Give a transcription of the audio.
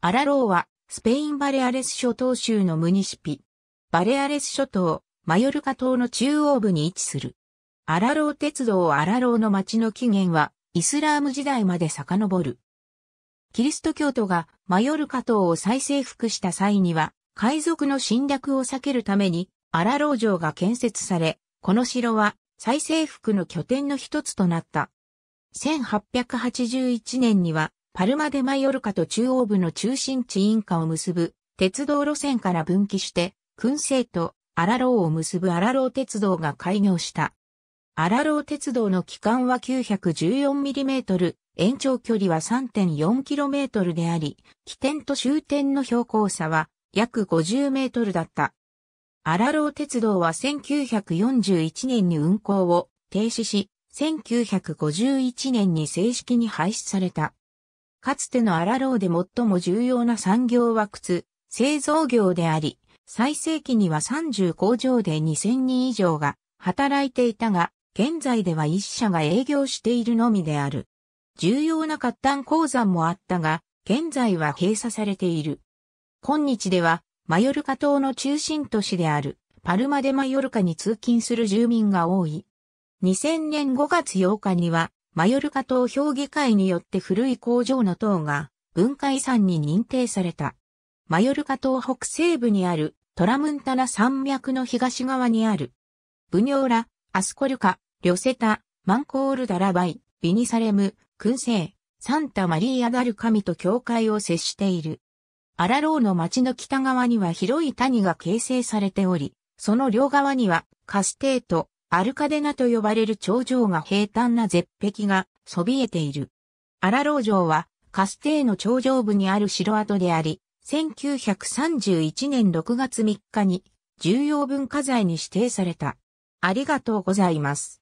アラローは、スペインバレアレス諸島州のムニシピ。バレアレス諸島、マヨルカ島の中央部に位置する。アラロー鉄道アラローの町の起源は、イスラーム時代まで遡る。キリスト教徒がマヨルカ島を再征服した際には、海賊の侵略を避けるために、アラロー城が建設され、この城は再征服の拠点の一つとなった。1881年には、パルマ・デ・マヨルカと中央部の中心地インカを結ぶ鉄道路線から分岐して、燻製とアラローを結ぶアラロー鉄道が開業した。アラロー鉄道の期間は 914mm、延長距離は 3.4km であり、起点と終点の標高差は約50メートルだった。アラロー鉄道は1941年に運行を停止し、1951年に正式に廃止された。かつてのアラローで最も重要な産業は靴、製造業であり、最盛期には30工場で2000人以上が働いていたが、現在では1社が営業しているのみである。重要な活炭鉱山もあったが、現在は閉鎖されている。今日では、マヨルカ島の中心都市である、パルマデマヨルカに通勤する住民が多い。2000年5月8日には、マヨルカ島評議会によって古い工場の塔が文化遺産に認定された。マヨルカ島北西部にあるトラムンタナ山脈の東側にあるブニョーラ、アスコルカ、リョセタ、マンコールダラバイ、ビニサレム、燻製、サンタマリーアダルカミと教会を接している。アラローの町の北側には広い谷が形成されており、その両側にはカステート、アルカデナと呼ばれる頂上が平坦な絶壁がそびえている。アラロー城はカステーの頂上部にある城跡であり、1931年6月3日に重要文化財に指定された。ありがとうございます。